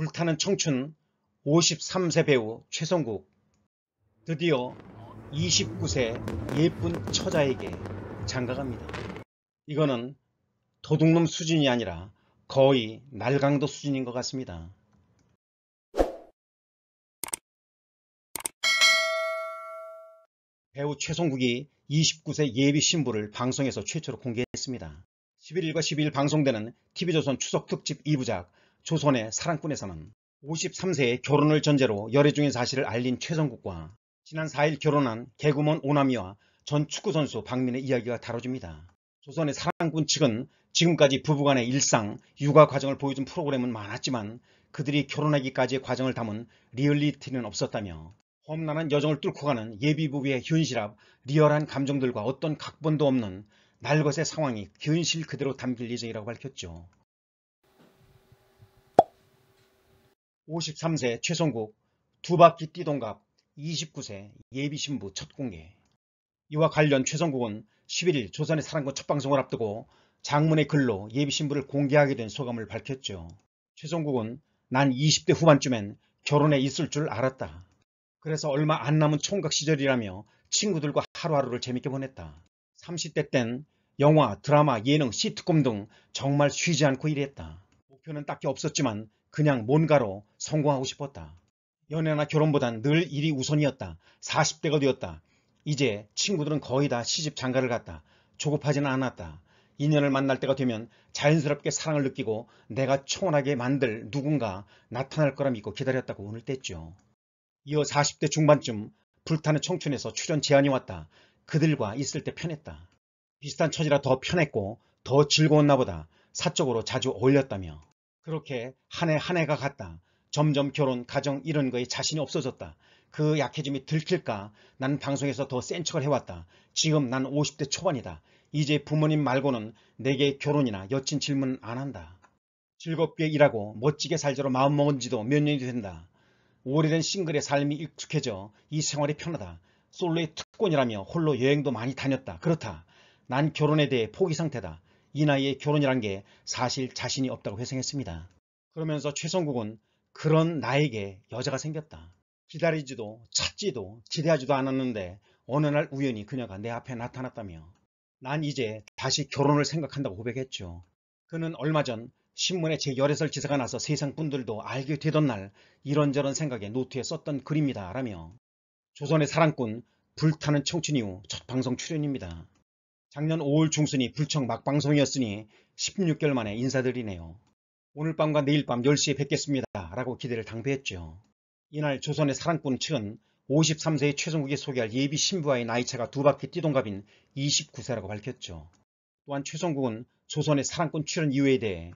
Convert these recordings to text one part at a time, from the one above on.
불타는 청춘 53세 배우 최성국 드디어 29세 예쁜 처자에게 장가갑니다. 이거는 도둑놈 수준이 아니라 거의 날강도 수준인 것 같습니다. 배우 최성국이 29세 예비 신부를 방송에서 최초로 공개했습니다. 11일과 12일 방송되는 TV조선 추석 특집 2부작 조선의 사랑꾼에서는 5 3세에 결혼을 전제로 열애 중인 사실을 알린 최성국과 지난 4일 결혼한 개구먼 오남이와 전 축구선수 박민의 이야기가 다뤄집니다. 조선의 사랑꾼 측은 지금까지 부부간의 일상, 육아 과정을 보여준 프로그램은 많았지만 그들이 결혼하기까지의 과정을 담은 리얼리티는 없었다며 험난한 여정을 뚫고 가는 예비부부의 현실 앞 리얼한 감정들과 어떤 각본도 없는 날것의 상황이 현실 그대로 담길 예정이라고 밝혔죠. 53세 최성국 두바퀴 띠동갑 29세 예비신부 첫 공개 이와 관련 최성국은 11일 조선의 사랑과 첫 방송을 앞두고 장문의 글로 예비신부를 공개하게 된 소감을 밝혔죠. 최성국은 난 20대 후반쯤엔 결혼에 있을 줄 알았다. 그래서 얼마 안 남은 총각 시절이라며 친구들과 하루하루를 재밌게 보냈다. 30대 땐 영화, 드라마, 예능, 시트콤 등 정말 쉬지 않고 일했다. 목표는 딱히 없었지만 그냥 뭔가로 성공하고 싶었다. 연애나 결혼보단 늘 일이 우선이었다. 40대가 되었다. 이제 친구들은 거의 다 시집 장가를 갔다. 조급하지는 않았다. 인연을 만날 때가 되면 자연스럽게 사랑을 느끼고 내가 청원하게 만들 누군가 나타날 거라 믿고 기다렸다고 오늘 뗐죠. 이어 40대 중반쯤 불타는 청춘에서 출연 제안이 왔다. 그들과 있을 때 편했다. 비슷한 처지라 더 편했고 더 즐거웠나 보다 사적으로 자주 어울렸다며. 그렇게 한 해 한 해가 갔다. 점점 결혼, 가정 이런 거에 자신이 없어졌다. 그 약해짐이 들킬까? 난 방송에서 더 센 척을 해왔다. 지금 난 50대 초반이다. 이제 부모님 말고는 내게 결혼이나 여친 질문 안 한다. 즐겁게 일하고 멋지게 살자로 마음먹은 지도 몇 년이 된다. 오래된 싱글의 삶이 익숙해져 이 생활이 편하다. 솔로의 특권이라며 홀로 여행도 많이 다녔다. 그렇다. 난 결혼에 대해 포기 상태다. 이 나이에 결혼이란 게 사실 자신이 없다고 회생했습니다. 그러면서 최성국은 그런 나에게 여자가 생겼다. 기다리지도 찾지도 기대하지도 않았는데 어느 날 우연히 그녀가 내 앞에 나타났다며 난 이제 다시 결혼을 생각한다고 고백했죠. 그는 얼마 전 신문에 제 열애설 기사가 나서 세상 분들도 알게 되던 날 이런저런 생각에 노트에 썼던 글입니다. 라며 조선의 사랑꾼 불타는 청춘 이후 첫 방송 출연입니다. 작년 5월 총선이 불청 막방송이었으니 16개월 만에 인사드리네요. 오늘 밤과 내일 밤 10시에 뵙겠습니다. 라고 기대를 당부했죠. 이날 조선의 사랑꾼 측은 53세의 최종국이 소개할 예비 신부와의 나이차가 두 바퀴 뛰동갑인 29세라고 밝혔죠. 또한 최성국은 조선의 사랑꾼 출연 이유에 대해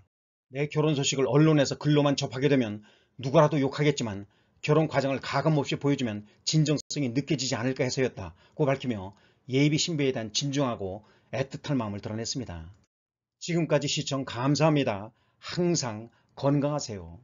내 결혼 소식을 언론에서 글로만 접하게 되면 누구라도 욕하겠지만 결혼 과정을 가감 없이 보여주면 진정성이 느껴지지 않을까 해서였다고 밝히며 예비 신부에 대한 진중하고 애틋한 마음을 드러냈습니다. 지금까지 시청 감사합니다. 항상 건강하세요.